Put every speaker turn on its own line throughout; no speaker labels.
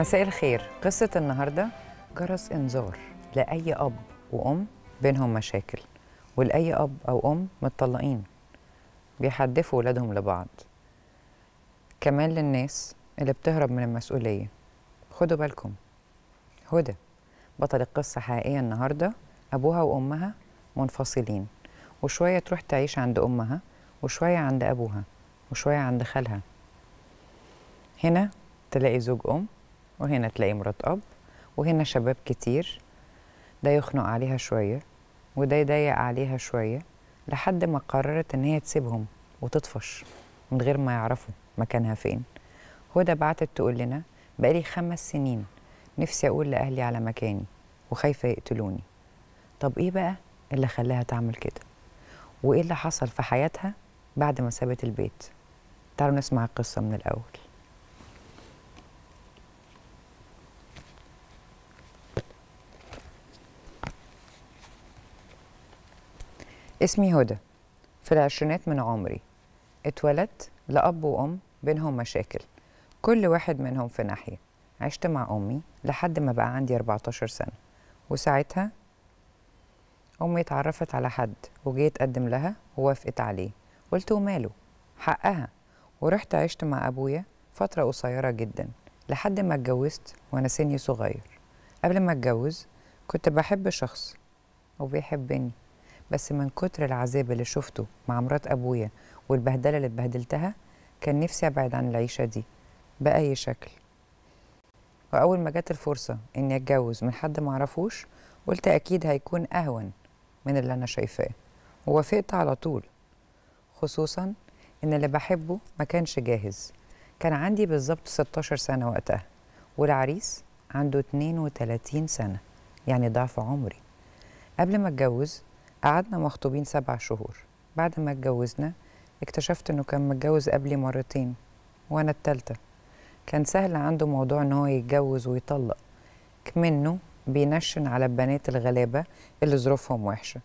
مساء الخير قصة النهاردة جرس إنذار لأي أب وأم بينهم مشاكل ولأي أب أو أم متطلقين بيحدفوا ولادهم لبعض كمان للناس اللي بتهرب من المسؤولية خدوا بالكم هدى بطل القصة حقيقية النهاردة أبوها وأمها منفصلين وشوية تروح تعيش عند أمها وشوية عند أبوها وشوية عند خالها هنا تلاقي زوج أم وهنا تلاقي مرات اب وهنا شباب كتير ده يخنق عليها شويه وده يضيق عليها شويه لحد ما قررت ان هي تسيبهم وتطفش من غير ما يعرفوا مكانها فين هدى بعتت تقول لنا بقالي خمس سنين نفسي اقول لاهلي على مكاني وخايفه يقتلوني طب ايه بقى اللي خلاها تعمل كده وايه اللي حصل في حياتها بعد ما سابت البيت تعالوا نسمع القصه من الاول اسمي هدى في العشرينات من عمري اتولدت لأب وأم بينهم مشاكل كل واحد منهم في ناحية عشت مع أمي لحد ما بقى عندي 14 سنة وساعتها أمي اتعرفت على حد وجيت أتقدم لها ووافقت عليه قلت وماله حقها ورحت عشت مع أبويا فترة قصيرة جدا لحد ما اتجوزت وأنا سني صغير قبل ما اتجوز كنت بحب شخص وبيحبني بس من كتر العذاب اللي شفته مع مرات ابويا والبهدله اللي اتبهدلتها كان نفسي ابعد عن العيشه دي باي شكل واول ما جت الفرصه اني اتجوز من حد ما اعرفوش قلت اكيد هيكون اهون من اللي انا شايفاه ووافقت على طول خصوصا ان اللي بحبه ما كانش جاهز كان عندي بالظبط 16 سنه وقتها والعريس عنده 32 سنه يعني ضعف عمري قبل ما اتجوز قعدنا مخطوبين سبع شهور بعد ما اتجوزنا اكتشفت انه كان متجوز قبلي مرتين وانا التالتة كان سهل عنده موضوع ان هو يتجوز ويطلق كمنه بينشن على البنات الغلابة اللي ظروفهم وحشة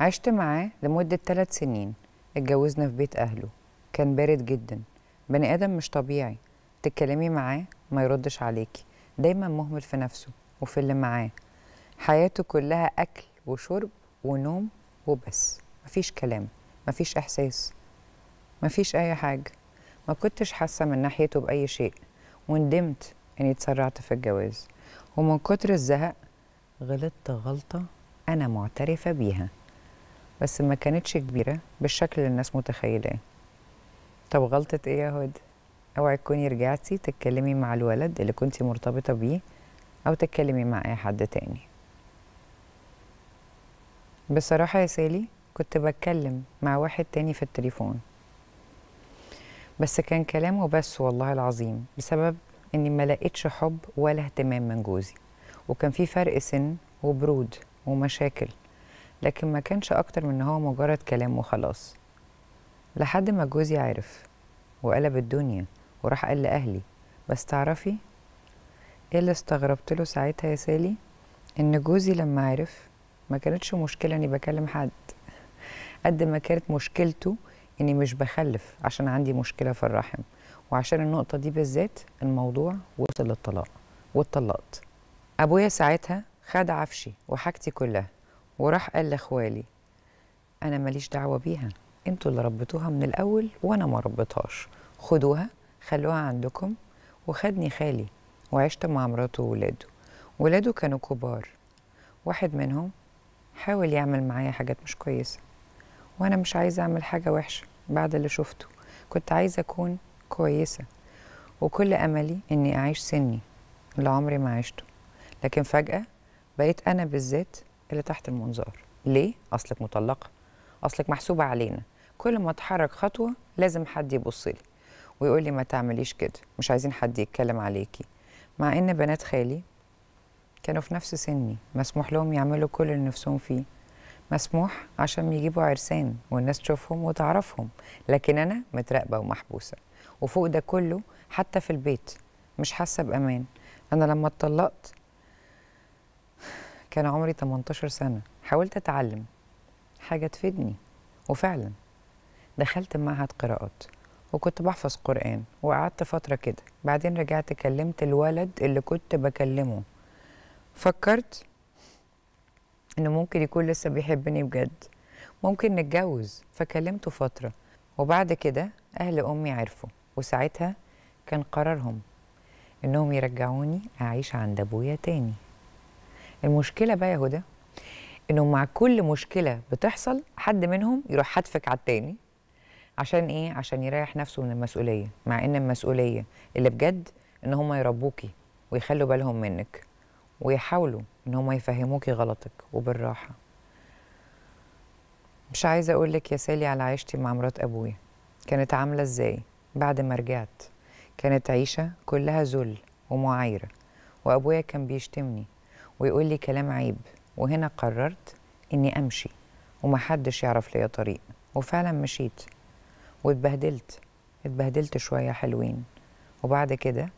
عشت معاه لمدة ثلاث سنين اتجوزنا في بيت أهله كان بارد جدا بني آدم مش طبيعي تتكلمي معاه ما يردش عليكي دايما مهمل في نفسه وفي اللي معاه حياته كلها أكل وشرب ونوم وبس مفيش كلام مفيش احساس مفيش اي حاجه ما كنتش حاسه من ناحيته باي شيء وندمت اني اتسرعت في الجواز ومن كتر الزهق غلطت غلطه انا معترفه بيها بس ما كانتش كبيره بالشكل اللي الناس متخيلاه طب غلطه ايه يا هود اوعي تكوني رجعتي تتكلمي مع الولد اللي كنتي مرتبطه بيه او تتكلمي مع اي حد تاني بصراحة يا سالي كنت بتكلم مع واحد تاني في التليفون بس كان كلامه بس والله العظيم بسبب اني ما لقيتش حب ولا اهتمام من جوزي وكان في فرق سن وبرود ومشاكل لكن ما كانش اكتر من هو مجرد كلام وخلاص لحد ما جوزي عرف وقلب الدنيا وراح قال لاهلي بس تعرفي ايه اللي استغربت له ساعتها يا سالي ان جوزي لما عرف ما كانتش مشكله اني بكلم حد قد ما كانت مشكلته اني مش بخلف عشان عندي مشكله في الرحم وعشان النقطه دي بالذات الموضوع وصل للطلاق واتطلقت ابويا ساعتها خد عفشي وحاجتي كلها وراح قال لاخوالي انا ماليش دعوه بيها انتوا اللي ربيتوها من الاول وانا ما ربيتهاش خدوها خلوها عندكم وخدني خالي وعشت مع مراته وولاده ولاده كانوا كبار واحد منهم حاول يعمل معايا حاجات مش كويسة وأنا مش عايزة أعمل حاجة وحشة بعد اللي شفته كنت عايزة أكون كويسة وكل أملي إني أعيش سني اللي عمري ما عشته لكن فجأة بقيت أنا بالذات اللي تحت المنظار ليه؟ أصلك مطلقة أصلك محسوبة علينا كل ما أتحرك خطوة لازم حد يبصلي ويقول لي ما تعمليش كده مش عايزين حد يتكلم عليكي مع إن بنات خالي كانوا في نفس سني مسموح لهم يعملوا كل اللي نفسهم فيه مسموح عشان يجيبوا عرسان والناس تشوفهم وتعرفهم لكن أنا متراقبة ومحبوسة وفوق ده كله حتى في البيت مش حاسة بأمان أنا لما اتطلقت كان عمري 18 سنة حاولت أتعلم حاجة تفيدني وفعلا دخلت معهد قراءات وكنت بحفظ قرآن وقعدت فترة كده بعدين رجعت كلمت الولد اللي كنت بكلمه فكرت انه ممكن يكون لسه بيحبني بجد ممكن نتجوز فكلمته فتره وبعد كده اهل امي عرفوا وساعتها كان قرارهم انهم يرجعوني اعيش عند ابويا تاني المشكله بقى يا هدى انه مع كل مشكله بتحصل حد منهم يروح حدفك على التاني عشان ايه عشان يريح نفسه من المسؤوليه مع ان المسؤوليه اللي بجد ان هم يربوكي ويخلوا بالهم منك ويحاولوا ان هم يفهموكي غلطك وبالراحه مش عايزه اقول لك يا سالي على عيشتي مع مرات ابويا كانت عامله ازاي بعد ما رجعت كانت عيشه كلها ذل ومعايره وابويا كان بيشتمني ويقول لي كلام عيب وهنا قررت اني امشي ومحدش يعرف ليا طريق وفعلا مشيت واتبهدلت اتبهدلت شويه حلوين وبعد كده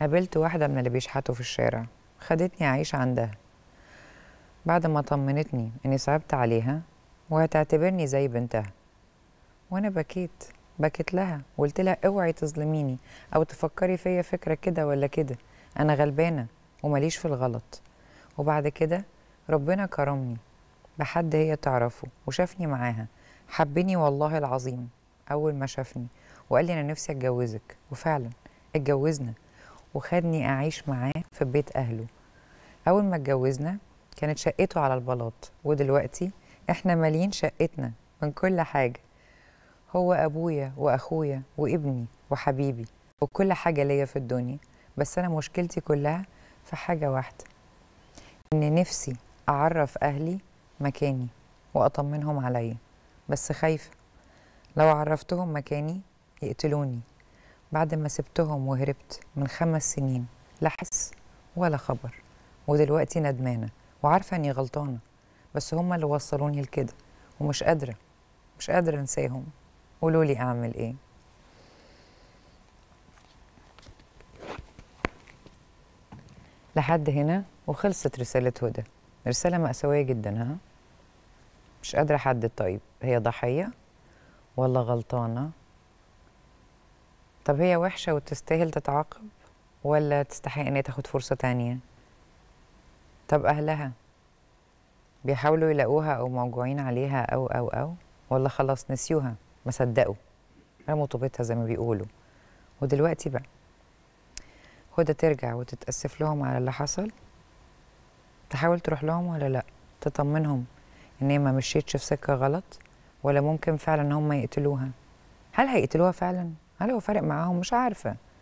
قابلت واحده من اللي بيشحتوا في الشارع خدتني أعيش عندها بعد ما طمنتني إني صعبت عليها وهتعتبرني زي بنتها وأنا بكيت بكيت لها وقلت لها اوعي تظلميني أو تفكري فيا فكرة كده ولا كده أنا غلبانة ومليش في الغلط وبعد كده ربنا كرمني بحد هي تعرفه وشافني معاها حبني والله العظيم أول ما شافني وقال لي أنا نفسي أتجوزك وفعلا اتجوزنا وخدني أعيش معاه في بيت أهله اول ما اتجوزنا كانت شقته على البلاط ودلوقتي احنا مالين شقتنا من كل حاجه هو ابويا واخويا وابني وحبيبي وكل حاجه ليا في الدنيا بس انا مشكلتي كلها في حاجه واحده ان نفسي اعرف اهلي مكاني واطمنهم عليا بس خايفه لو عرفتهم مكاني يقتلوني بعد ما سبتهم وهربت من خمس سنين لا حس ولا خبر ودلوقتي ندمانه وعارفه اني غلطانه بس هما اللي وصلوني لكده ومش قادره مش قادره انساهم قولوا لي اعمل ايه لحد هنا وخلصت رساله هدى رساله ماساويه جدا ها مش قادره احدد طيب هي ضحيه ولا غلطانه طب هي وحشه وتستاهل تتعاقب ولا تستحق ان هي تاخد فرصه تانيه طب أهلها بيحاولوا يلاقوها أو موجوعين عليها أو أو أو ولا خلاص نسيوها ما صدقوا رموا طوبتها زي ما بيقولوا ودلوقتي بقى هدى ترجع وتتأسف لهم على اللي حصل تحاول تروح لهم ولا لأ تطمنهم إن هي ما مشيتش في سكة غلط ولا ممكن فعلا هم يقتلوها هل هيقتلوها فعلا؟ هل هو فارق معاهم؟ مش عارفة